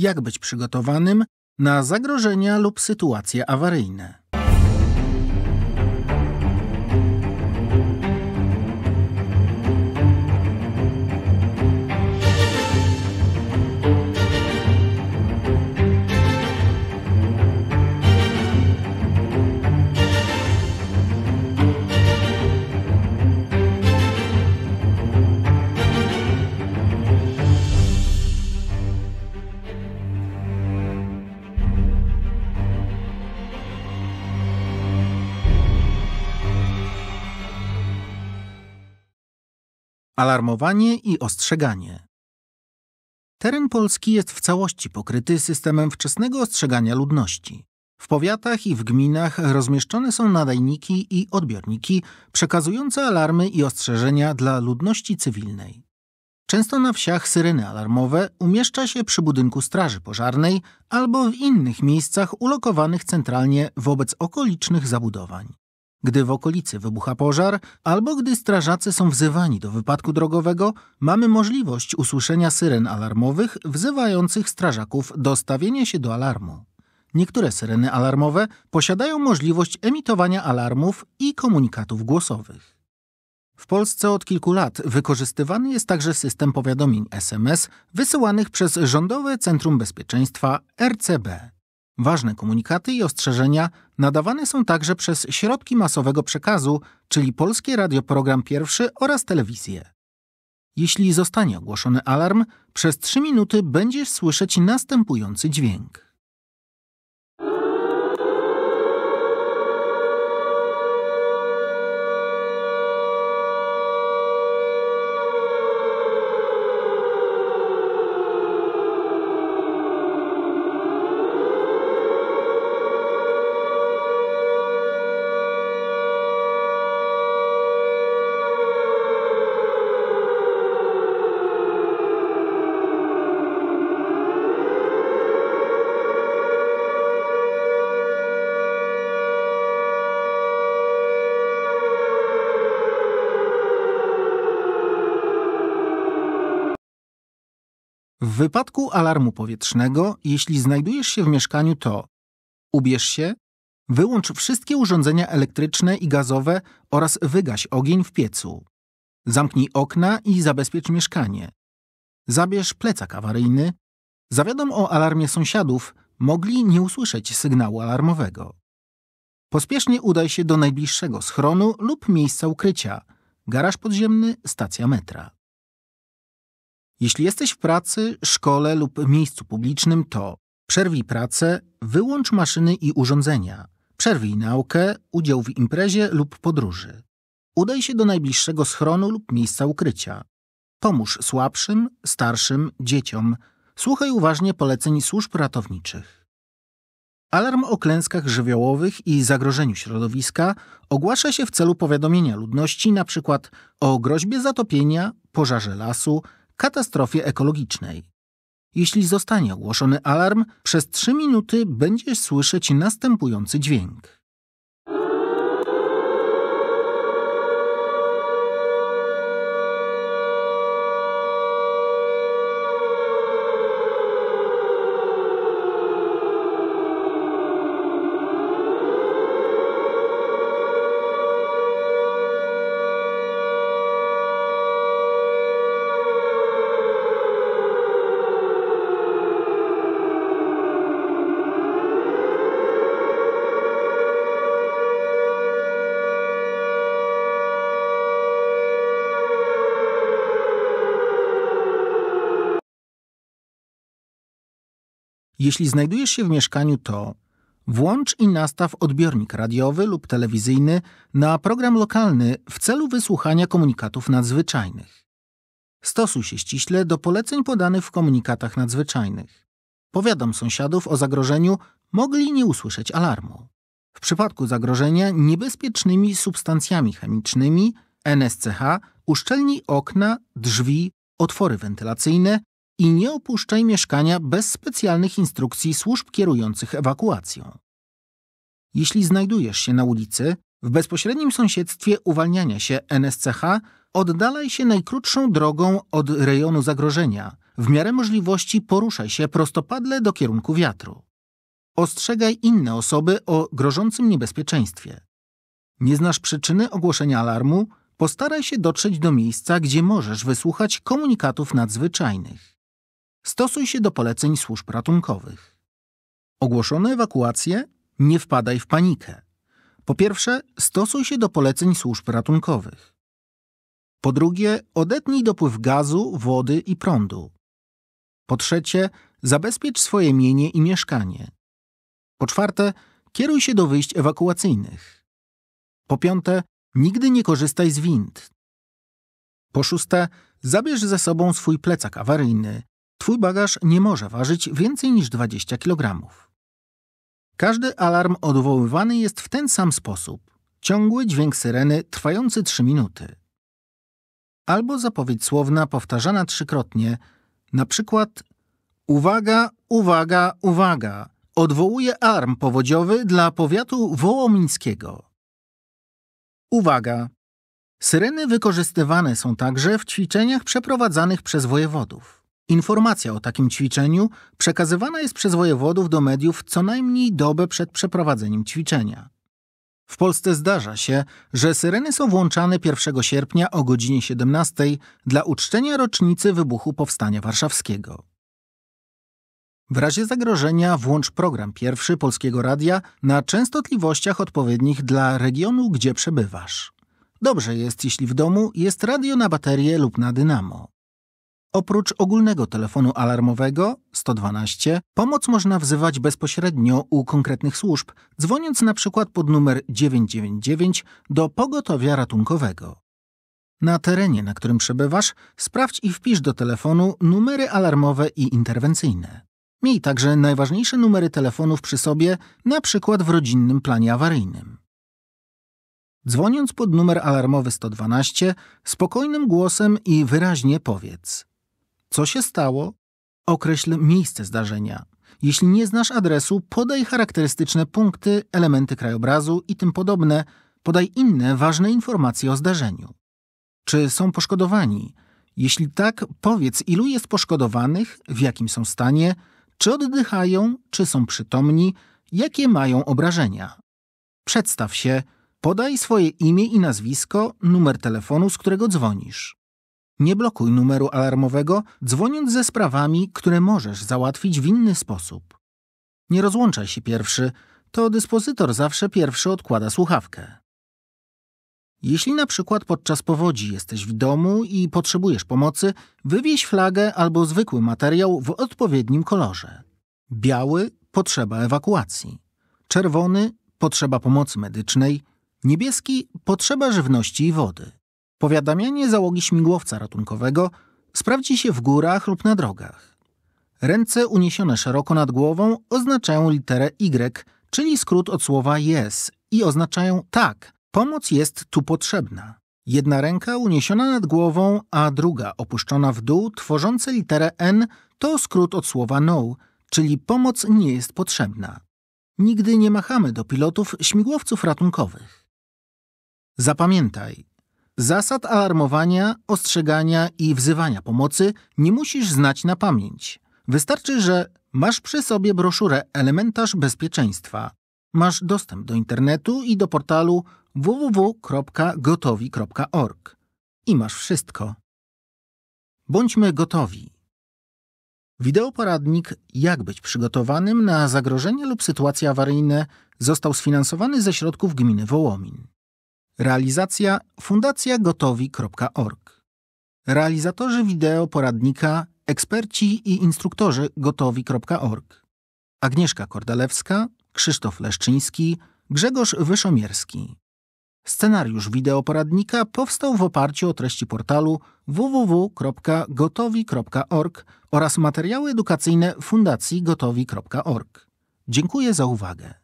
jak być przygotowanym na zagrożenia lub sytuacje awaryjne. Alarmowanie i ostrzeganie. Teren Polski jest w całości pokryty systemem wczesnego ostrzegania ludności. W powiatach i w gminach rozmieszczone są nadajniki i odbiorniki przekazujące alarmy i ostrzeżenia dla ludności cywilnej. Często na wsiach syreny alarmowe umieszcza się przy budynku straży pożarnej albo w innych miejscach ulokowanych centralnie wobec okolicznych zabudowań. Gdy w okolicy wybucha pożar, albo gdy strażacy są wzywani do wypadku drogowego, mamy możliwość usłyszenia syren alarmowych wzywających strażaków do stawienia się do alarmu. Niektóre syreny alarmowe posiadają możliwość emitowania alarmów i komunikatów głosowych. W Polsce od kilku lat wykorzystywany jest także system powiadomień SMS wysyłanych przez Rządowe Centrum Bezpieczeństwa RCB. Ważne komunikaty i ostrzeżenia nadawane są także przez środki masowego przekazu, czyli Polskie Radio Program Pierwszy oraz telewizję. Jeśli zostanie ogłoszony alarm, przez 3 minuty będziesz słyszeć następujący dźwięk. W wypadku alarmu powietrznego, jeśli znajdujesz się w mieszkaniu, to ubierz się, wyłącz wszystkie urządzenia elektryczne i gazowe oraz wygaś ogień w piecu. Zamknij okna i zabezpiecz mieszkanie. Zabierz plecak awaryjny. Zawiadom o alarmie sąsiadów, mogli nie usłyszeć sygnału alarmowego. Pospiesznie udaj się do najbliższego schronu lub miejsca ukrycia garaż podziemny, stacja metra. Jeśli jesteś w pracy, szkole lub miejscu publicznym, to przerwij pracę, wyłącz maszyny i urządzenia, przerwij naukę, udział w imprezie lub podróży. Udaj się do najbliższego schronu lub miejsca ukrycia. Pomóż słabszym, starszym, dzieciom. Słuchaj uważnie poleceń służb ratowniczych. Alarm o klęskach żywiołowych i zagrożeniu środowiska ogłasza się w celu powiadomienia ludności np. o groźbie zatopienia, pożarze lasu, katastrofie ekologicznej. Jeśli zostanie ogłoszony alarm, przez trzy minuty będziesz słyszeć następujący dźwięk. Jeśli znajdujesz się w mieszkaniu, to włącz i nastaw odbiornik radiowy lub telewizyjny na program lokalny w celu wysłuchania komunikatów nadzwyczajnych. Stosuj się ściśle do poleceń podanych w komunikatach nadzwyczajnych. Powiadam sąsiadów o zagrożeniu, mogli nie usłyszeć alarmu. W przypadku zagrożenia niebezpiecznymi substancjami chemicznymi NSCH uszczelnij okna, drzwi, otwory wentylacyjne i nie opuszczaj mieszkania bez specjalnych instrukcji służb kierujących ewakuacją. Jeśli znajdujesz się na ulicy, w bezpośrednim sąsiedztwie uwalniania się NSCH, oddalaj się najkrótszą drogą od rejonu zagrożenia. W miarę możliwości poruszaj się prostopadle do kierunku wiatru. Ostrzegaj inne osoby o grożącym niebezpieczeństwie. Nie znasz przyczyny ogłoszenia alarmu? Postaraj się dotrzeć do miejsca, gdzie możesz wysłuchać komunikatów nadzwyczajnych. Stosuj się do poleceń służb ratunkowych. Ogłoszone ewakuacje? Nie wpadaj w panikę. Po pierwsze, stosuj się do poleceń służb ratunkowych. Po drugie, odetnij dopływ gazu, wody i prądu. Po trzecie, zabezpiecz swoje mienie i mieszkanie. Po czwarte, kieruj się do wyjść ewakuacyjnych. Po piąte, nigdy nie korzystaj z wind. Po szóste, zabierz ze sobą swój plecak awaryjny, Twój bagaż nie może ważyć więcej niż 20 kg. Każdy alarm odwoływany jest w ten sam sposób. Ciągły dźwięk syreny trwający 3 minuty. Albo zapowiedź słowna powtarzana trzykrotnie, na przykład Uwaga, uwaga, uwaga! Odwołuje alarm powodziowy dla powiatu wołomińskiego. Uwaga! Syreny wykorzystywane są także w ćwiczeniach przeprowadzanych przez wojewodów. Informacja o takim ćwiczeniu przekazywana jest przez wojewodów do mediów co najmniej dobę przed przeprowadzeniem ćwiczenia. W Polsce zdarza się, że syreny są włączane 1 sierpnia o godzinie 17 dla uczczenia rocznicy wybuchu Powstania Warszawskiego. W razie zagrożenia włącz program pierwszy Polskiego Radia na częstotliwościach odpowiednich dla regionu, gdzie przebywasz. Dobrze jest, jeśli w domu jest radio na baterię lub na dynamo. Oprócz ogólnego telefonu alarmowego 112, pomoc można wzywać bezpośrednio u konkretnych służb, dzwoniąc na przykład pod numer 999 do pogotowia ratunkowego. Na terenie, na którym przebywasz, sprawdź i wpisz do telefonu numery alarmowe i interwencyjne. Miej także najważniejsze numery telefonów przy sobie, na przykład w rodzinnym planie awaryjnym. Dzwoniąc pod numer alarmowy 112, spokojnym głosem i wyraźnie powiedz – co się stało, określ miejsce zdarzenia. Jeśli nie znasz adresu, podaj charakterystyczne punkty, elementy krajobrazu i tym podobne. Podaj inne ważne informacje o zdarzeniu. Czy są poszkodowani? Jeśli tak, powiedz, ilu jest poszkodowanych, w jakim są stanie, czy oddychają, czy są przytomni, jakie mają obrażenia. Przedstaw się, podaj swoje imię i nazwisko, numer telefonu, z którego dzwonisz. Nie blokuj numeru alarmowego, dzwoniąc ze sprawami, które możesz załatwić w inny sposób. Nie rozłączaj się pierwszy, to dyspozytor zawsze pierwszy odkłada słuchawkę. Jeśli na przykład podczas powodzi jesteś w domu i potrzebujesz pomocy, wywieź flagę albo zwykły materiał w odpowiednim kolorze. Biały potrzeba ewakuacji, czerwony potrzeba pomocy medycznej, niebieski potrzeba żywności i wody. Powiadamianie załogi śmigłowca ratunkowego sprawdzi się w górach lub na drogach. Ręce uniesione szeroko nad głową oznaczają literę Y, czyli skrót od słowa jest i oznaczają tak, pomoc jest tu potrzebna. Jedna ręka uniesiona nad głową, a druga opuszczona w dół, tworzące literę N, to skrót od słowa no, czyli pomoc nie jest potrzebna. Nigdy nie machamy do pilotów śmigłowców ratunkowych. Zapamiętaj, Zasad alarmowania, ostrzegania i wzywania pomocy nie musisz znać na pamięć. Wystarczy, że masz przy sobie broszurę Elementarz Bezpieczeństwa. Masz dostęp do internetu i do portalu www.gotowi.org. I masz wszystko. Bądźmy gotowi. Wideoporadnik Jak być przygotowanym na zagrożenia lub sytuacje awaryjne został sfinansowany ze środków gminy Wołomin. Realizacja fundacjagotowi.org. Realizatorzy wideo poradnika, eksperci i instruktorzy gotowi.org. Agnieszka Kordalewska, Krzysztof Leszczyński, Grzegorz Wyszomierski. Scenariusz wideoporadnika powstał w oparciu o treści portalu www.gotowi.org oraz materiały edukacyjne Fundacji Gotowi.org. Dziękuję za uwagę.